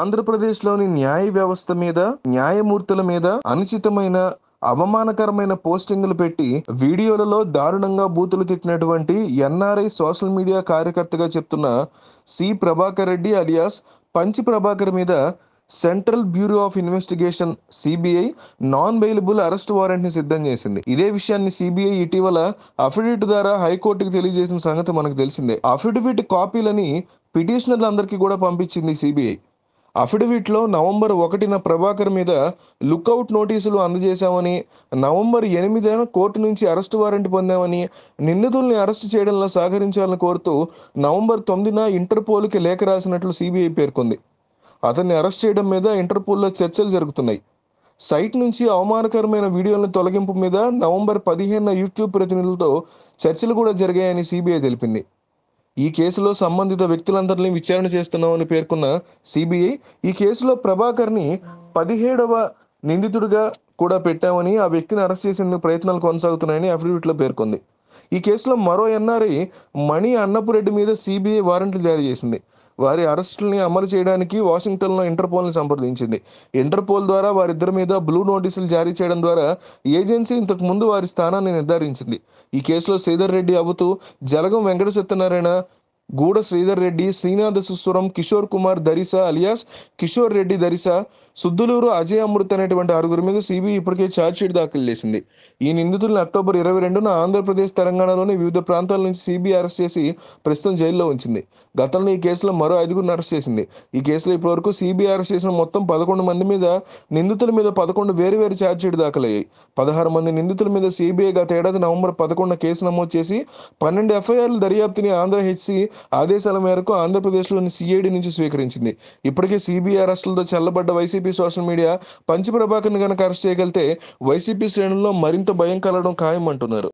ఆంధ్రప్రదేశ్లోని న్యాయ వ్యవస్థ మీద న్యాయమూర్తుల మీద అనుచితమైన అవమానకరమైన పోస్టింగులు పెట్టి వీడియోలలో దారుణంగా బూతులు తిట్టినటువంటి ఎన్ఆర్ఐ సోషల్ మీడియా కార్యకర్తగా చెప్తున్న సి ప్రభాకర్ రెడ్డి అలియాస్ పంచి ప్రభాకర్ మీద Central Bureau of Investigation CBI non bailable arrest warrant ని సిద్ధం చేసింది ఇదే విషయాన్ని సిబిఐ ఇటీవల అఫిడవిట్ ద్వారా హైకోర్టుకు తెలియజేసిన సంగతి మనకు తెలిసిందే అఫిడవిట్ కాపీలని పిటిషనర్లందరికీ కూడా పంపించింది సిబిఐ అఫిడవిట్లో నవంబర్ ఒకటిన ప్రభాకర్ మీద లుక్అవుట్ నోటీసులు అందజేశామని నవంబర్ ఎనిమిదిన కోర్టు నుంచి అరెస్టు వారెంట్ పొందామని నిందితుల్ని అరెస్టు చేయడంలో సహకరించాలని కోరుతూ నవంబర్ తొమ్మిదిన ఇంటర్పోల్కి లేఖ రాసినట్లు సిబిఐ పేర్కొంది అతన్ని అరెస్ట్ చేయడం మీద ఇంటర్పోల్లో చర్చలు జరుగుతున్నాయి సైట్ నుంచి అవమానకరమైన వీడియోలను తొలగింపు మీద నవంబర్ పదిహేను యూట్యూబ్ ప్రతినిధులతో చర్చలు కూడా జరిగాయని సిబిఐ తెలిపింది ఈ కేసులో సంబంధిత వ్యక్తులందరినీ విచారణ చేస్తున్నామని పేర్కొన్న సిబిఐ ఈ కేసులో ప్రభాకర్ని పదిహేడవ నిందితుడిగా కూడా పెట్టామని ఆ వ్యక్తిని అరెస్ట్ చేసేందుకు ప్రయత్నాలు కొనసాగుతున్నాయని లో పేర్కొంది ఈ కేసులో మరో ఎన్ఆర్ఐ మణి అన్నపురెడ్డి మీద సిబిఐ వారెంట్లు జారీ చేసింది వారి అరెస్టుల్ని అమలు చేయడానికి వాషింగ్టన్లో ఇంటర్పోల్ని సంప్రదించింది ఇంటర్పోల్ ద్వారా వారిద్దరి మీద బ్లూ నోటీసులు జారీ చేయడం ద్వారా ఏజెన్సీ ఇంతకు ముందు వారి స్థానాన్ని నిర్ధారించింది ఈ కేసులో శ్రీధర్ రెడ్డి అవుతూ జలగం వెంకట సత్యనారాయణ గూడ శ్రీధర్ రెడ్డి శ్రీనాథ సుస్వరం కిషోర్ కుమార్ దరిస అలియాస్ కిషోర్ రెడ్డి దరిస సుద్దులూరు అజయ్ అమృత్ అనేటువంటి ఆరుగురి మీద సిబిఐ ఇప్పటికే ఛార్జ్షీట్ దాఖలు చేసింది ఈ నిందితులను అక్టోబర్ ఇరవై రెండున ఆంధ్రప్రదేశ్ తెలంగాణలోని వివిధ ప్రాంతాల నుంచి సిబిఐ అరెస్ట్ చేసి ప్రస్తుతం జైల్లో ఉంచింది గతంలో ఈ కేసులో మరో ఐదుగురిని అరెస్ట్ చేసింది ఈ కేసులో ఇప్పటివరకు సిబిఐ అరెస్ట్ చేసిన మొత్తం పదకొండు మంది మీద నిందితుల మీద పదకొండు వేరు వేరువేరు ఛార్జ్షీట్ దాఖలయ్యాయి పదహారు మంది నిందితుల మీద సిబిఐ గత ఏడాది నవంబర్ పదకొండు కేసు నమోదు చేసి పన్నెండు ఎఫ్ఐఆర్ల దర్యాప్తుని ఆంధ్ర హెచ్సి ఆదేశాల మేరకు ఆంధ్రప్రదేశ్లోని సిఐడి నుంచి స్వీకరించింది ఇప్పటికే సిబిఐ అరెస్టులతో చల్లబడ్డ వైసీపీ సోషల్ మీడియా పంచి ప్రభాకర్ని గనక అరెస్ట్ చేయగలితే వైసీపీ శ్రేణుల్లో మరింత భయం ఖాయం ఖాయమంటున్నారు